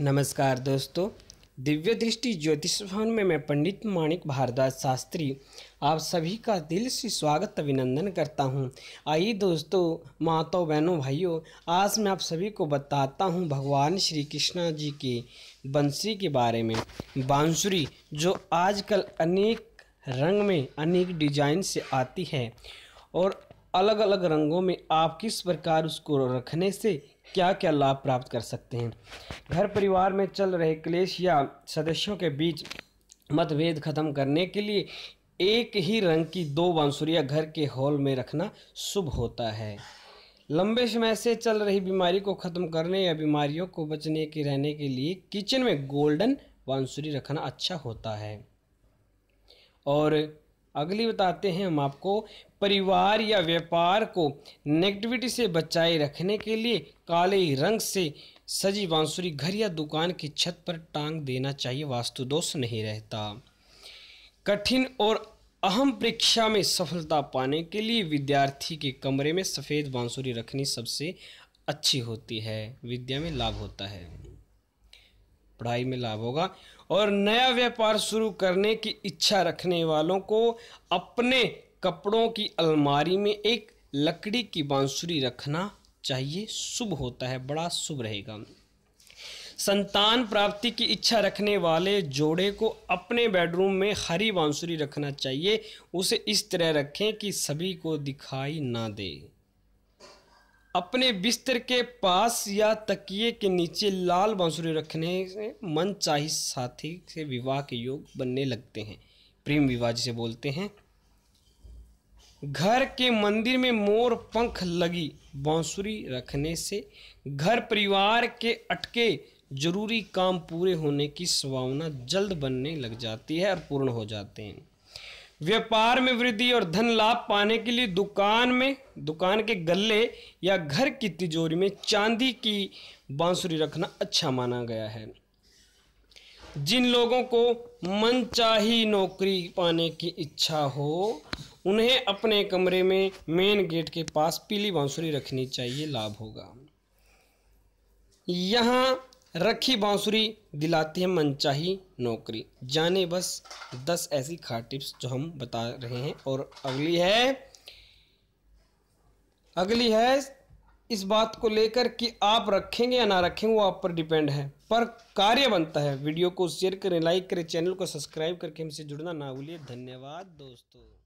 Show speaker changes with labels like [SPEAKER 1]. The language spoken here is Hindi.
[SPEAKER 1] नमस्कार दोस्तों दिव्य दृष्टि ज्योतिष भवन में मैं पंडित माणिक भारद्वाज शास्त्री आप सभी का दिल से स्वागत अभिनंदन करता हूं आइए दोस्तों माताओं बहनों भाइयों आज मैं आप सभी को बताता हूं भगवान श्री कृष्णा जी के बंसी के बारे में बांसुरी जो आजकल अनेक रंग में अनेक डिजाइन से आती है और अलग अलग रंगों में आप किस प्रकार उसको रखने से क्या क्या लाभ प्राप्त कर सकते हैं घर परिवार में चल रहे क्लेश या सदस्यों के बीच मतभेद खत्म करने के लिए एक ही रंग की दो बांसुरियाँ घर के हॉल में रखना शुभ होता है लंबे समय से चल रही बीमारी को ख़त्म करने या बीमारियों को बचने के रहने के लिए किचन में गोल्डन बांसुरी रखना अच्छा होता है और अगली बताते हैं हम आपको परिवार या व्यापार को नेगेटिविटी से बचाए रखने के लिए काले रंग से सजी बांसुरी घर या दुकान की छत पर टांग देना चाहिए वास्तु दोष नहीं रहता कठिन और अहम परीक्षा में सफलता पाने के लिए विद्यार्थी के कमरे में सफ़ेद बांसुरी रखनी सबसे अच्छी होती है विद्या में लाभ होता है पढ़ाई में लाभ होगा और नया व्यापार शुरू करने की इच्छा रखने वालों को अपने कपड़ों की अलमारी में एक लकड़ी की बांसुरी रखना चाहिए शुभ होता है बड़ा शुभ रहेगा संतान प्राप्ति की इच्छा रखने वाले जोड़े को अपने बेडरूम में हरी बांसुरी रखना चाहिए उसे इस तरह रखें कि सभी को दिखाई ना दे अपने बिस्तर के पास या तकिए के नीचे लाल बांसुरी रखने से मन चाही साथी से विवाह के योग बनने लगते हैं प्रेम विवाह जिसे बोलते हैं घर के मंदिर में मोर पंख लगी बांसुरी रखने से घर परिवार के अटके जरूरी काम पूरे होने की संभावना जल्द बनने लग जाती है और पूर्ण हो जाते हैं व्यापार में वृद्धि और धन लाभ पाने के लिए दुकान में दुकान के गले या घर की तिजोरी में चांदी की बांसुरी रखना अच्छा माना गया है जिन लोगों को मनचाही नौकरी पाने की इच्छा हो उन्हें अपने कमरे में मेन गेट के पास पीली बांसुरी रखनी चाहिए लाभ होगा यहाँ रखी बांसुरी दिलाती है मनचाही नौकरी जाने बस दस ऐसी खास टिप्स जो हम बता रहे हैं और अगली है अगली है इस बात को लेकर कि आप रखेंगे या ना रखेंगे वो आप पर डिपेंड है पर कार्य बनता है वीडियो को शेयर करें लाइक करें चैनल को सब्सक्राइब करके हमसे जुड़ना ना भूलिए धन्यवाद दोस्तों